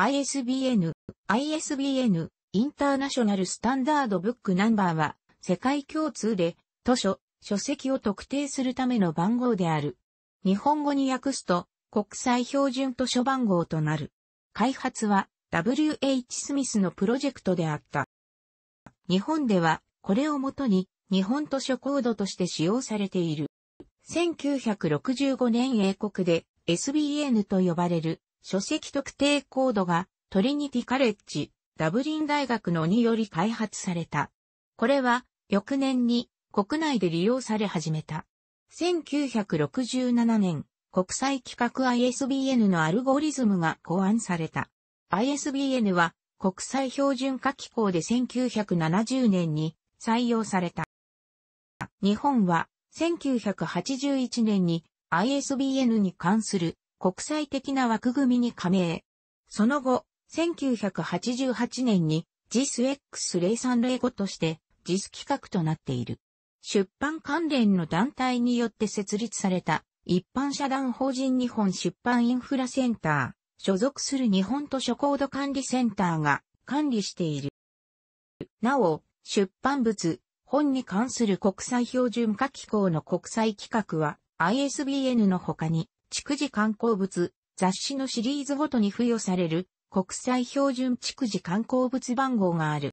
ISBN、ISBN、インターナショナルスタンダードブックナンバーは、世界共通で、図書、書籍を特定するための番号である。日本語に訳すと、国際標準図書番号となる。開発は、WH スミスのプロジェクトであった。日本では、これをもとに、日本図書コードとして使用されている。1965年英国で SBN と呼ばれる書籍特定コードがトリニティカレッジ、ダブリン大学のにより開発された。これは翌年に国内で利用され始めた。1967年、国際規格 ISBN のアルゴリズムが考案された。ISBN は国際標準化機構で1970年に採用された。日本は1981年に ISBN に関する国際的な枠組みに加盟。その後、1988年に JISX0305 として JIS 企画となっている。出版関連の団体によって設立された一般社団法人日本出版インフラセンター、所属する日本図書コード管理センターが管理している。なお、出版物、本に関する国際標準化機構の国際規格は ISBN の他に築地観光物、雑誌のシリーズごとに付与される国際標準築地観光物番号がある。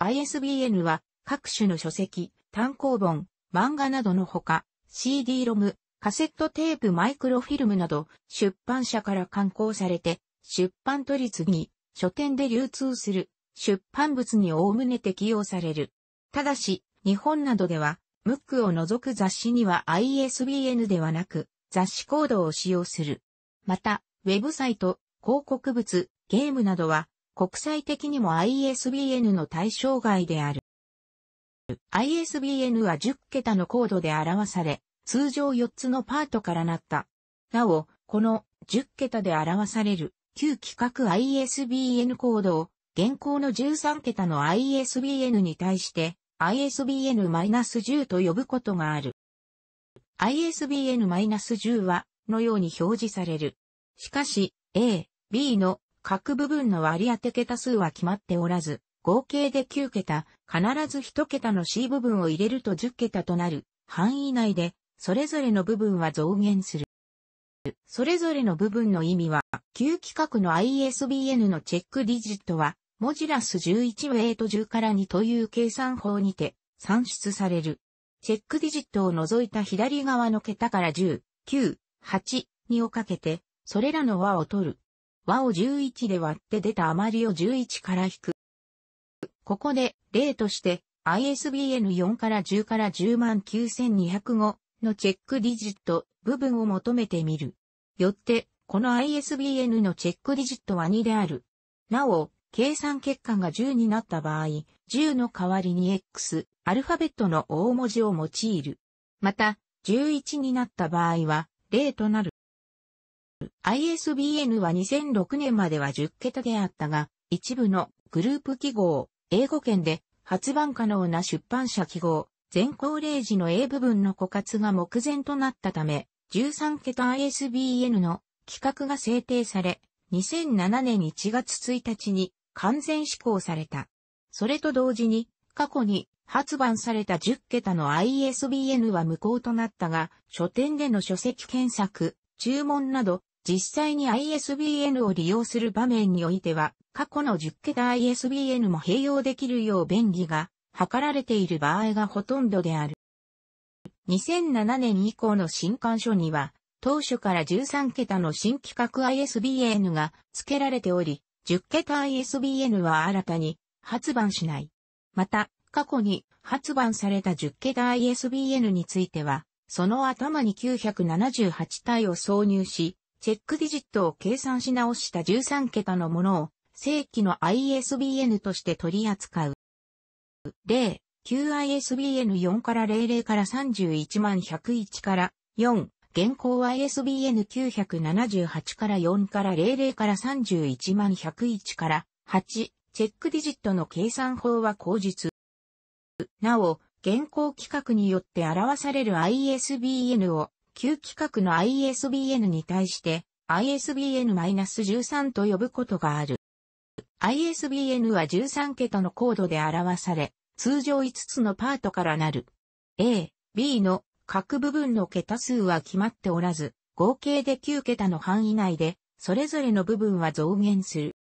ISBN は各種の書籍、単行本、漫画などのほか、CD ロム、カセットテープマイクロフィルムなど出版社から刊行されて出版取り次ぎ、書店で流通する出版物におおむね適用される。ただし、日本などでは、ムックを除く雑誌には ISBN ではなく、雑誌コードを使用する。また、ウェブサイト、広告物、ゲームなどは、国際的にも ISBN の対象外である。ISBN は10桁のコードで表され、通常4つのパートからなった。なお、この10桁で表される旧規格 ISBN コードを現行の13桁の ISBN に対して ISBN-10 と呼ぶことがある。ISBN-10 は、のように表示される。しかし、A、B の各部分の割り当て桁数は決まっておらず、合計で9桁、必ず1桁の C 部分を入れると10桁となる範囲内で、それぞれの部分は増減する。それぞれの部分の意味は、旧規格の ISBN のチェックディジットは、モジュラス11ウェイト10から2という計算法にて算出される。チェックディジットを除いた左側の桁から10、9、8、2をかけて、それらの和を取る。和を11で割って出た余りを11から引く。ここで、例として、ISBN4 から10から109,205のチェックディジット部分を求めてみる。よって、この ISBN のチェックディジットは2である。なお、計算結果が10になった場合、10の代わりに X、アルファベットの大文字を用いる。また、11になった場合は、0となる。ISBN は2006年までは10桁であったが、一部のグループ記号、英語圏で発売可能な出版社記号、全校例時の A 部分の枯渇が目前となったため、13桁 ISBN の規格が制定され、2007年1月1日に完全施行された。それと同時に、過去に発売された10桁の ISBN は無効となったが、書店での書籍検索、注文など、実際に ISBN を利用する場面においては、過去の10桁 ISBN も併用できるよう便利が図られている場合がほとんどである。2007年以降の新刊書には、当初から13桁の新規格 ISBN が付けられており、10桁 ISBN は新たに発売しない。また、過去に発売された10桁 ISBN については、その頭に978体を挿入し、チェックディジットを計算し直した13桁のものを正規の ISBN として取り扱う。例、9ISBN4 から00から3 1 101から4、現行 ISBN 978から4から00から31万101から8、チェックディジットの計算法は口実。なお、現行規格によって表される ISBN を、旧規格の ISBN に対して ISBN-13 と呼ぶことがある。ISBN は13桁のコードで表され、通常5つのパートからなる。A、B の各部分の桁数は決まっておらず、合計で9桁の範囲内で、それぞれの部分は増減する。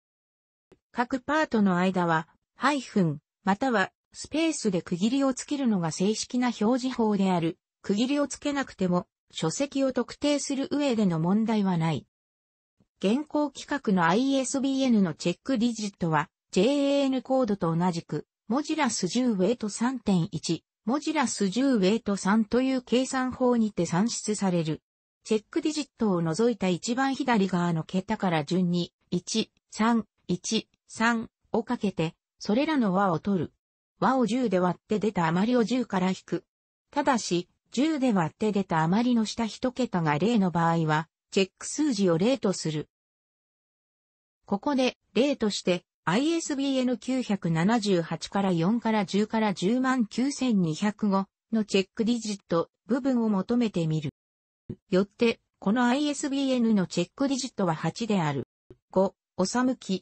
各パートの間は、ハイフン、またはスペースで区切りをつけるのが正式な表示法である。区切りをつけなくても、書籍を特定する上での問題はない。現行規格の ISBN のチェックディジットは JAN コードと同じく、モジラス10ウェイト3.1文字ラス10ウェイト3という計算法にて算出される。チェックディジットを除いた一番左側の桁から順に、1、3、1、3をかけて、それらの和を取る。和を10で割って出た余りを10から引く。ただし、10で割って出た余りの下一桁が0の場合は、チェック数字を0とする。ここで、例として、ISBN 978から4から10から10万9205のチェックディジット部分を求めてみる。よって、この ISBN のチェックディジットは8である。5、おさむき、